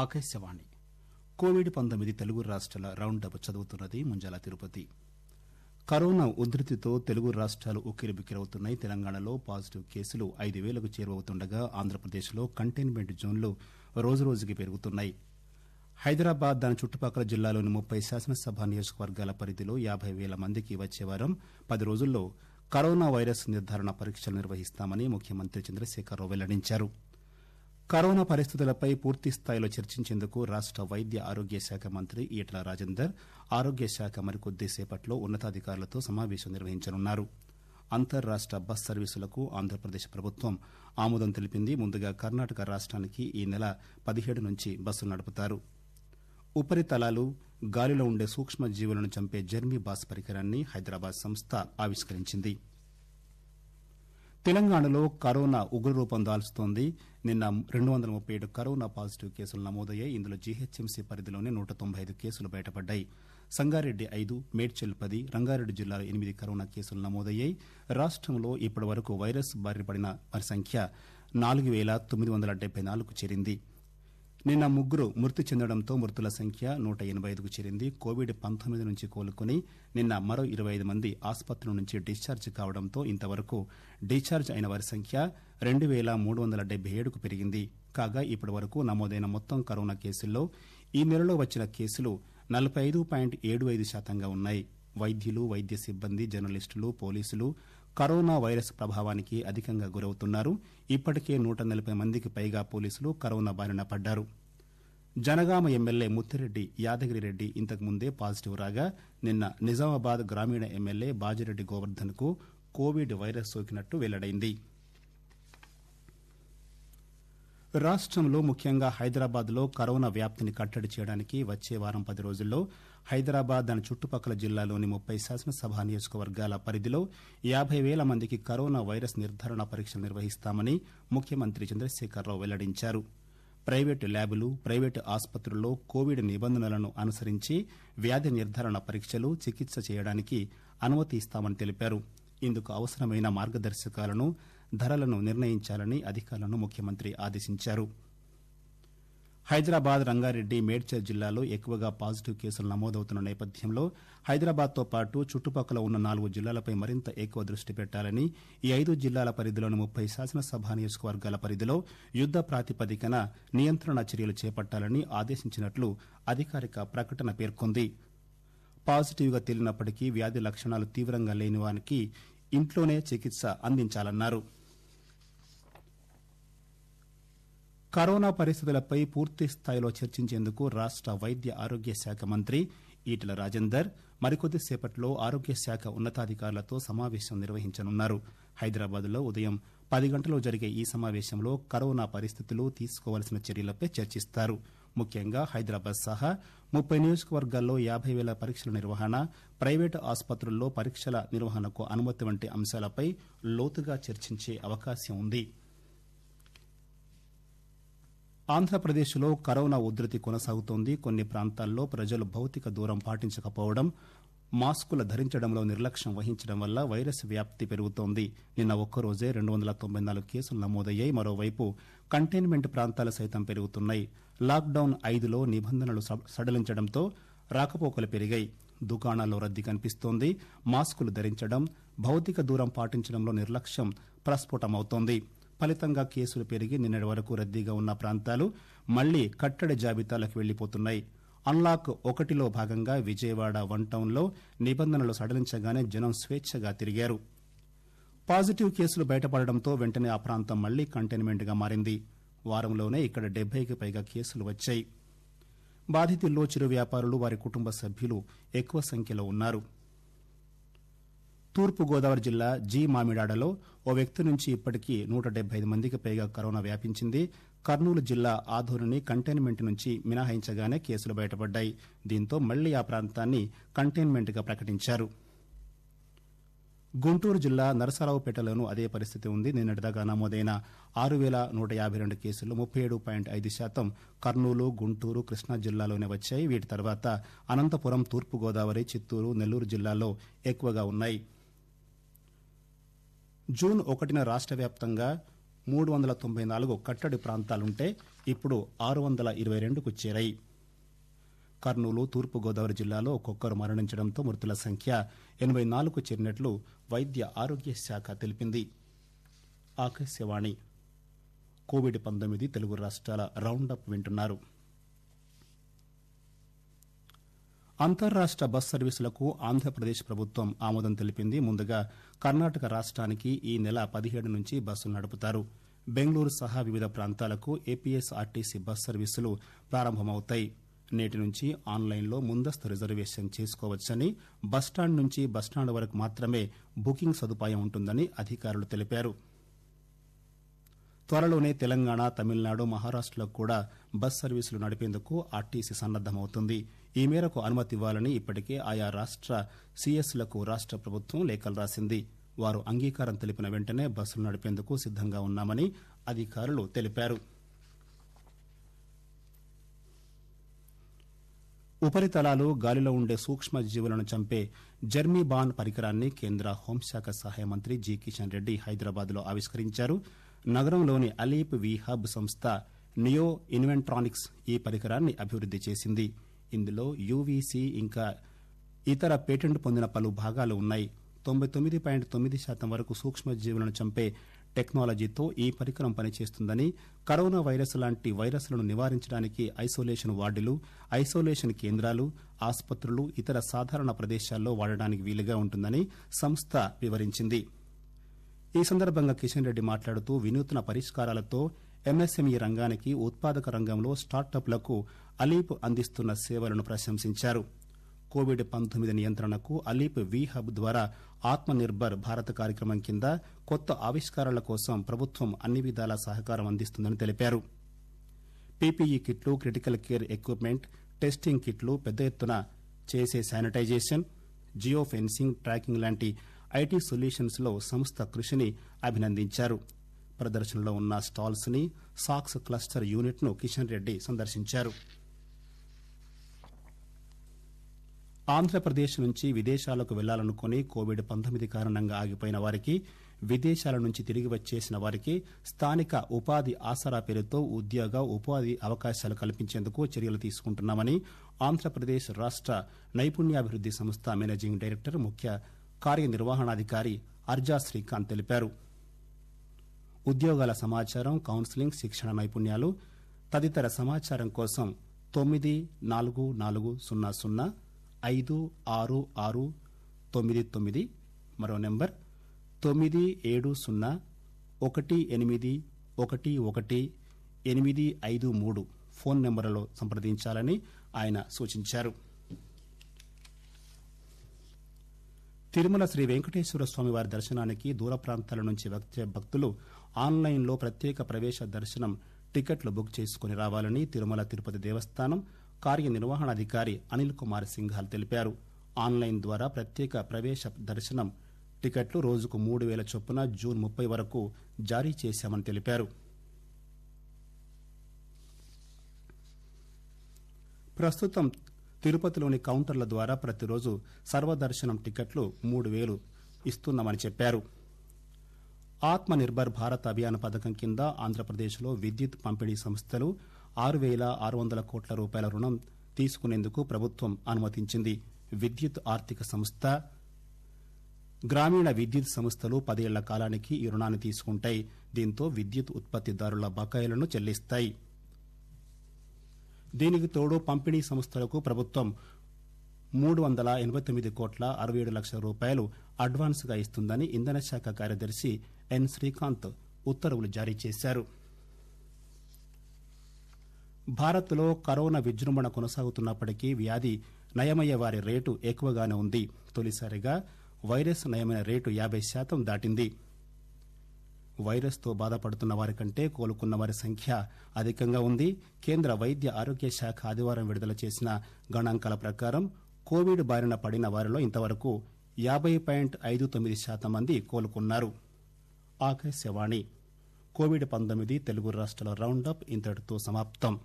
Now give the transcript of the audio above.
Akashvani Covid పంతొమ్మిది తెలుగు రాష్టాల అప్ చదువుతున్నది ముంజాల తిరుపతి కరోనా ఉధృతితో తెలుగు రాష్టాలు ఉక్కిరిబిక్కిరవుతున్నాయి తెలంగాణలో పాజిటివ్ కేసులు ఐదు వేలకు చేరువవుతుండగా ఆంధ్రప్రదేశ్లో కంటైన్మెంట్ జోన్లు రోజురోజుకి పెరుగుతున్నాయి హైదరాబాద్ దాని చుట్టుపక్కల జిల్లాలోని ముప్పై శాసనసభ నియోజకవర్గాల పరిధిలో యాబై వేల మందికి వచ్చేవారం పది రోజుల్లో కరోనా వైరస్ నిర్దారణ పరీక్షలు నిర్వహిస్తామని ముఖ్యమంత్రి చంద్రశేఖరరావు వెల్లడించారు కరోనా పూర్తి పూర్తిస్థాయిలో చర్చించేందుకు రాష్ట వైద్య ఆరోగ్య శాఖ మంత్రి ఈటల రాజేందర్ ఆరోగ్య శాఖ మరికొద్దిసేపట్లో ఉన్నతాధికారులతో సమావేశం నిర్వహించనున్నారు అంతర్రాష్ట బస్ సర్వీసులకు ఆంధ్రప్రదేశ్ ప్రభుత్వం ఆమోదం తెలిపింది ముందుగా కర్ణాటక రాష్ట్రానికి ఈ నెల పదిహేడు నుంచి బస్సులు నడుపుతారు ఉపరితలాలు గాలిలో ఉండే సూక్ష్మజీవులను చంపే జర్మీ బాస్ పరికరాన్ని హైదరాబాద్ సంస్థ ఆవిష్కరించింది తెలంగాణలో కరోనా ఉగ్రరూపం దాల్చుతోంది నిన్న రెండు వందల ముప్పై ఏడు కరోనా పాజిటివ్ కేసులు నమోదయ్యాయి ఇందులో జీహెచ్ఎంసీ పరిధిలోనే నూట తొంభై ఐదు కేసులు బయటపడ్డాయి సంగారెడ్డి ఐదు మేడ్చల్ పది రంగారెడ్డి జిల్లాలో ఎనిమిది కరోనా కేసులు నమోదయ్యాయి రాష్టంలో ఇప్పటి వరకు వైరస్ బారిన పడిన వారి సంఖ్య నాలుగు వేల తొమ్మిది వందల డెబ్బై నాలుగు చేరింది నిన్న ముగ్గురు మృతి చెందడంతో మృతుల సంఖ్య నూట ఎనబై ఐదుకు చేరింది కోవిడ్ పంతొమ్మిది నుంచి కోలుకుని నిన్న మరో ఇరవై ఐదు మంది ఆసుపత్రుల నుంచి డిశ్చార్జ్ కావడంతో ఇంతవరకు డిశ్చార్జ్ అయిన వారి సంఖ్య రెండు వేల మూడు వందల డెబ్బై ఏడుకు పెరిగింది కాగా ఇప్పటి వరకు నమోదైన మొత్తం కరోనా కేసుల్లో ఈ నెలలో వచ్చిన కేసులు నలబై ఐదు పాయింట్ ఏడు ఐదు శాతంగా ఉన్నాయి వైద్యులు వైద్య సిబ్బంది జర్నలిస్టులు పోలీసులు కరోనా వైరస్ ప్రభావానికి అధికంగా గురవుతున్నారు ఇప్పటికే నూట నలబై మందికి పైగా పోలీసులు కరోనా బారిన పడ్డారు జనగామ ఎమ్మెల్యే ముత్తిరెడ్డి యాదగిరిరెడ్డి ఇంతకుముందే పాజిటివ్ రాగా నిన్న నిజామాబాద్ గ్రామీణ ఎమ్మెల్యే బాజిరెడ్డి గోవర్ధన్కు కోవిడ్ వైరస్ సోకినట్టు వెల్లడైంది రాష్టంలో ముఖ్యంగా హైదరాబాద్లో కరోనా వ్యాప్తిని కట్టడి చేయడానికి వచ్చే వారం పది రోజుల్లో హైదరాబాద్ దాని చుట్టుపక్కల జిల్లాలోని ముప్పై శాసనసభ నియోజకవర్గాల పరిధిలో యాబై పేల మందికి కరోనా వైరస్ నిర్దారణ పరీక్షలు నిర్వహిస్తామని ముఖ్యమంత్రి చంద్రశేఖరరావు వెల్లడించారు ప్రైవేటు ల్యాబులు ప్రైవేటు ఆసుపత్రుల్లో కోవిడ్ నిబంధనలను అనుసరించి వ్యాధి నిర్దారణ పరీక్షలు చికిత్స చేయడానికి అనుమతి ఇస్తామని తెలిపారు ఇందుకు అవసరమైన మార్గదర్శకాలను ధరలను నిర్ణయించాలని అధికారులను ముఖ్యమంత్రి ఆదేశించారు హైదరాబాద్ రంగారెడ్డి మేడ్చల్ జిల్లాలో ఎక్కువగా పాజిటివ్ కేసులు నమోదవుతున్న నేపథ్యంలో హైదరాబాద్తో పాటు చుట్టుపక్కల ఉన్న నాలుగు జిల్లాలపై మరింత ఎక్కువ దృష్టి పెట్టాలని ఈ ఐదు జిల్లాల పరిధిలోని ముప్పై శాసనసభ నియోజకవర్గాల పరిధిలో యుద్ద ప్రాతిపదికన నియంత్రణ చర్యలు చేపట్టాలని ఆదేశించినట్లు అధికారిక ప్రకటన పేర్కొంది పాజిటివ్గా తేలినప్పటికీ వ్యాధి లక్షణాలు తీవ్రంగా లేని వారికి ఇంట్లోనే చికిత్స అందించాలన్నారు కరోనా పరిస్థితులపై పూర్తి స్థాయిలో చర్చించేందుకు రాష్ట వైద్య ఆరోగ్య శాఖ మంత్రి ఈటల రాజేందర్ మరికొద్దిసేపట్లో ఆరోగ్య శాఖ ఉన్నతాధికారులతో సమావేశం నిర్వహించనున్నారు హైదరాబాద్లో ఉదయం పది గంటలకు జరిగే ఈ సమావేశంలో కరోనా పరిస్థితులు తీసుకోవాల్సిన చర్యలపై చర్చిస్తారు ముఖ్యంగా హైదరాబాద్ సహా ముప్పై నియోజకవర్గాల్లో యాబై పేల పరీక్షల నిర్వహణ ప్రైవేటు ఆసుపత్రుల్లో పరీక్షల నిర్వహణకు అనుమతి వంటి అంశాలపై లోతుగా చర్చించే అవకాశం ఉంది ఆంధ్రప్రదేశ్లో కరోనా ఉధృతి కొనసాగుతోంది కొన్ని ప్రాంతాల్లో ప్రజలు భౌతిక దూరం పాటించకపోవడం మాస్కుల ధరించడంలో నిర్లక్ష్యం వహించడం వల్ల వైరస్ వ్యాప్తి పెరుగుతోంది నిన్న ఒక్కరోజే రెండు వందల తొంభై నాలుగు కేసులు నమోదయ్యాయి మరోవైపు కంటైన్మెంట్ ప్రాంతాలు సైతం పెరుగుతున్నాయి లాక్డౌన్ ఐదులో నిబంధనలు సడలించడంతో రాకపోకలు పెరిగాయి దుకాణాల్లో రద్దీ కనిపిస్తోంది మాస్కులు ధరించడం భౌతిక దూరం పాటించడంలో నిర్లక్ష్యం ప్రస్ఫుటమవుతోంది ఫలితంగా కేసులు పెరిగి నిన్నటి వరకు రద్దీగా ఉన్న ప్రాంతాలు మళ్లీ కట్టడి జాబితాలకు వెళ్లిపోతున్నాయి అన్లాక్ ఒకటిలో భాగంగా విజయవాడ వన్ టౌన్లో నిబంధనలు సడలించగానే జనం స్వేచ్ఛగా తిరిగారు పాజిటివ్ కేసులు బయటపడడంతో వెంటనే ఆ ప్రాంతం మళ్లీ కంటైన్మెంట్ గా మారింది వారంలోనే ఇక్కడ డెబ్బైకి పైగా కేసులు వచ్చాయి బాధితుల్లో చిరు వ్యాపారులు వారి కుటుంబ సభ్యులు ఎక్కువ సంఖ్యలో ఉన్నారు తూర్పుగోదావరి జిల్లా జి మామిడాడలో ఓ వ్యక్తి నుంచి ఇప్పటికి నూట డెబ్బై ఐదు మందికి పైగా కరోనా వ్యాపించింది కర్నూలు జిల్లా ఆధోనిని కంటైన్మెంట్ నుంచి మినహాయించగానే కేసులు బయటపడ్డాయి దీంతో మళ్లీ ఆ ప్రాంతాన్ని కంటైన్మెంట్ గా ప్రకటించారు గుంటూరు జిల్లా నరసరావుపేటలోనూ అదే పరిస్థితి ఉంది నిన్నటిదాకా నమోదైన ఆరు పేల నూట యాబై రెండు కేసులు ముప్పై ఏడు పాయింట్ ఐదు శాతం కర్నూలు గుంటూరు కృష్ణా జిల్లాలోనే వచ్చాయి వీటి తర్వాత అనంతపురం తూర్పుగోదావరి చిత్తూరు నెల్లూరు జిల్లాల్లో ఎక్కువగా ఉన్నాయి జూన్ ఒకటిన రాష్ట వ్యాప్తంగా మూడు వందల తొంభై నాలుగు కట్టడి ప్రాంతాలుంటే ఇప్పుడు ఆరు వందల ఇరవై రెండుకు చేరాయి కర్నూలు తూర్పుగోదావరి జిల్లాలో ఒక్కొక్కరు మరణించడంతో మృతుల సంఖ్య ఎనభై నాలుగుకు చేరినట్లు వైద్య ఆరోగ్య శాఖ తెలిపింది కోవిడ్ పంతొమ్మిది తెలుగు రాష్ట్రాల రౌండప్ వింటున్నారు అంతర్రాష్ట బస్ సర్వీసులకు ఆంధ్రప్రదేశ్ ప్రభుత్వం ఆమోదం తెలిపింది ముందుగా కర్ణాటక రాష్టానికి ఈ నెల పదిహేడు నుంచి బస్సులు నడుపుతారు బెంగళూరు సహా వివిధ ప్రాంతాలకు ఏపీఎస్ఆర్టీసీ బస్ సర్వీసులు ప్రారంభమవుతాయి నేటి నుంచి ఆన్లైన్లో ముందస్తు రిజర్వేషన్ చేసుకోవచ్చని బస్టాండ్ నుంచి బస్టాండ్ వరకు మాత్రమే బుకింగ్ సదుపాయం ఉంటుందని అధికారులు తెలిపారు త్వరలోనే తెలంగాణ తమిళనాడు మహారాష్టలకు కూడా బస్ సర్వీసులు నడిపేందుకు ఆర్టీసీ సన్నద్దమవుతుంది ఈ మేరకు అనుమతి ఇవ్వాలని ఇప్పటికే ఆయా రాష్ట సీఎస్లకు రాష్ట ప్రభుత్వం లేఖలు రాసింది వారు అంగీకారం తెలిపిన వెంటనే బస్సులు నడిపేందుకు సిద్దంగా ఉన్నామని అధికారులు తెలిపారు ఉపరితలాలు గాలిలో ఉండే సూక్ష్మజీవులను చంపే బాన్ పరికరాన్ని కేంద్ర హోంశాఖ సహాయ మంత్రి జి కిషన్ రెడ్డి హైదరాబాద్ లో ఆవిష్కరించారు నగరంలోని అలీప్ వి హబ్ సంస్థ నియో ఇన్వెంట్రానిక్స్ ఈ పరికరాన్ని అభివృద్ది చేసింది ఇందులో యూవీసీ ఇంకా ఇతర పేటెంట్ పొందిన పలు భాగాలు ఉన్నాయి తొంభై తొమ్మిది పాయింట్ తొమ్మిది శాతం వరకు సూక్ష్మజీవులను చంపే టెక్నాలజీతో ఈ పరికరం పనిచేస్తుందని కరోనా వైరస్ లాంటి వైరస్లను నివారించడానికి ఐసోలేషన్ వార్డులు ఐసోలేషన్ కేంద్రాలు ఆసుపత్రులు ఇతర సాధారణ ప్రదేశాల్లో వాడడానికి వీలుగా ఉంటుందని సంస్థ వివరించింది ఈ సందర్భంగా కిషన్ రెడ్డి మాట్లాడుతూ వినూత్న పరిష్కారాలతో ఎంఎస్ఎంఈ రంగానికి ఉత్పాదక రంగంలో స్టార్టప్లకు అలీప్ అందిస్తున్న సేవలను ప్రశంసించారు కోవిడ్ పంతొమ్మిది నియంత్రణకు అలీప్ వి హబ్ ద్వారా ఆత్మ నిర్బర్ భారత్ కార్యక్రమం కింద కొత్త ఆవిష్కారాల కోసం ప్రభుత్వం అన్ని విధాల సహకారం అందిస్తుందని తెలిపారు పీపీఈ కిట్లు క్రిటికల్ కేర్ ఎక్విప్మెంట్ టెస్టింగ్ కిట్లు పెద్ద ఎత్తున చేసే శానిటైజేషన్ జియో ఫెన్సింగ్ ట్రాకింగ్ లాంటి ఐటీ సొల్యూషన్స్ లో సంస్థ కృషిని అభినందించారు ప్రదర్శనలో ఉన్న స్టాల్స్ ని సాక్స్ క్లస్టర్ యూనిట్ ను కిషన్ రెడ్డి సందర్శించారు ఆంధ్రప్రదేశ్ నుంచి విదేశాలకు వెళ్లాలనుకుని కోవిడ్ పంతొమ్మిది కారణంగా ఆగిపోయిన వారికి విదేశాల నుంచి తిరిగి వచ్చేసిన వారికి స్థానిక ఉపాధి ఆసరా పేరుతో ఉద్యోగ ఉపాధి అవకాశాలు కల్పించేందుకు చర్యలు తీసుకుంటున్నామని ఆంధ్రప్రదేశ్ రాష్ట నైపుణ్యాభివృద్ది సంస్థ మేనేజింగ్ డైరెక్టర్ ముఖ్య కార్యనిర్వహణాధికారి అర్జా శ్రీకాంత్ తెలిపారు ఉద్యోగాల సమాచారం కౌన్సిలింగ్ శిక్షణ నైపుణ్యాలు తదితర సమాచారం కోసం తొమ్మిది నాలుగు నాలుగు సున్నా సున్నా ఐదు ఆరు ఆరు తొమ్మిది తొమ్మిది మరో నెంబర్ తొమ్మిది ఏడు సున్నా ఒకటి ఎనిమిది ఒకటి ఒకటి ఎనిమిది ఐదు మూడు ఫోన్ నెంబర్లలో సంప్రదించాలని ఆయన సూచించారు తిరుమల శ్రీ వెంకటేశ్వర స్వామి వారి దర్శనానికి దూర ప్రాంతాల నుంచి వచ్చే భక్తులు ఆన్లైన్ లో ప్రత్యేక ప్రవేశ దర్శనం టికెట్లు బుక్ చేసుకుని రావాలని తిరుమల తిరుపతి దేవస్థానం కార్యనిర్వహణాధికారి అనిల్ కుమార్ సింఘాల్ తెలిపారు ఆన్లైన్ ద్వారా ప్రత్యేక ప్రవేశ దర్శనం టికెట్లు రోజుకు మూడు వేల చొప్పున జూన్ ముప్పై వరకు జారీ చేశామని తెలిపారు ప్రస్తుతం తిరుపతిలోని కౌంటర్ల ద్వారా ప్రతిరోజు సర్వదర్శనం టిక్కెట్లు మూడు పేలు ఇస్తున్నామని చెప్పారు ఆత్మ నిర్బర్ భారత్ అభియాన్ పథకం కింద ఆంధ్రప్రదేశ్లో విద్యుత్ పంపిణీ సంస్థలు ఆరు పేల ఆరు వందల కోట్ల రూపాయల రుణం తీసుకునేందుకు ప్రభుత్వం అనుమతించింది విద్యుత్ ఆర్థిక సంస్థ గ్రామీణ విద్యుత్ సంస్థలు పదేళ్ల కాలానికి ఈ రుణాన్ని తీసుకుంటాయి దీంతో విద్యుత్ ఉత్పత్తిదారుల బకాయిలను చెల్లిస్తాయి దీనికి తోడు పంపిణీ సంస్థలకు ప్రభుత్వం మూడు వందల ఎనబై తొమ్మిది కోట్ల అరవై ఏడు లక్షల రూపాయలు అడ్వాన్స్ గా ఇస్తుందని ఇంధన శాఖ కార్యదర్శి ఎన్ శ్రీకాంత్ ఉత్తర్వులు జారీ చేశారు భారత్ లో కరోనా విజృంభణ కొనసాగుతున్నప్పటికీ వ్యాధి నయమయ్యే వారి రేటు ఎక్కువగానే ఉంది తొలిసారిగా వైరస్ నయమైన రేటు యాబై శాతం దాటింది వైరస్తో బాధపడుతున్న వారి కంటే కోలుకున్న వారి సంఖ్య అధికంగా ఉంది కేంద్ర వైద్య ఆరోగ్య శాఖ ఆదివారం విడుదల చేసిన గణాంకాల ప్రకారం కోవిడ్ బారిన పడిన వారిలో ఇంతవరకు యాబై పాయింట్ ఐదు తొమ్మిది శాతం మంది కోలుకున్నారు కోవిడ్ పంతొమ్మిది తెలుగు రాష్ట్రాల రౌండప్ ఇంతటితో సమాప్తం